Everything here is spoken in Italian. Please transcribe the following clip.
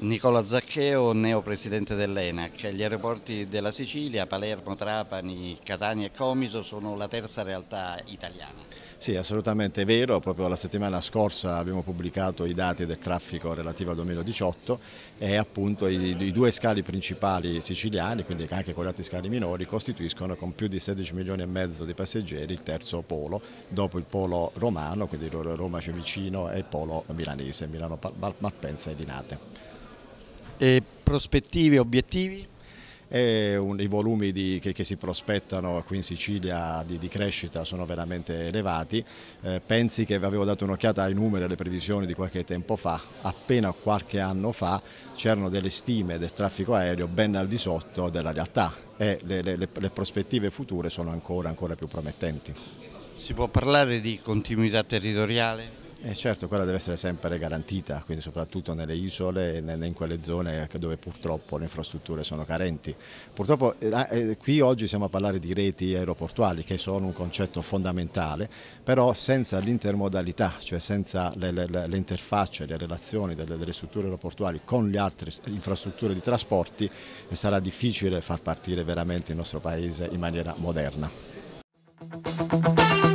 Nicola Zaccheo, neopresidente dell'ENAC. Gli aeroporti della Sicilia, Palermo, Trapani, Catania e Comiso sono la terza realtà italiana. Sì, assolutamente vero. Proprio la settimana scorsa abbiamo pubblicato i dati del traffico relativo al 2018 e appunto i, i due scali principali siciliani, quindi anche con gli altri scali minori, costituiscono con più di 16 milioni e mezzo di passeggeri il terzo polo, dopo il polo romano, quindi Roma-Fiumicino e il polo milanese, Milano-Malpensa e Linate. E prospettive, obiettivi? Un, I volumi di, che, che, si prospettano qui in Sicilia di, di crescita sono veramente elevati. Eh, pensi che avevo dato un'occhiata ai numeri e alle previsioni di qualche tempo fa, appena qualche anno fa c'erano delle stime del traffico aereo ben al di sotto della realtà e le, le, le, le prospettive future sono ancora, ancora più promettenti. Si può parlare di continuità territoriale? Eh certo, quella deve essere sempre garantita, quindi soprattutto nelle isole e in quelle zone dove purtroppo le infrastrutture sono carenti. Purtroppo eh, ah, eh, qui oggi siamo a parlare di reti aeroportuali che sono un concetto fondamentale, però senza l'intermodalità, cioè senza le, le, le, interfacce, le relazioni delle, delle, strutture aeroportuali con le altre infrastrutture di trasporti eh, sarà difficile far partire veramente il nostro paese in maniera moderna.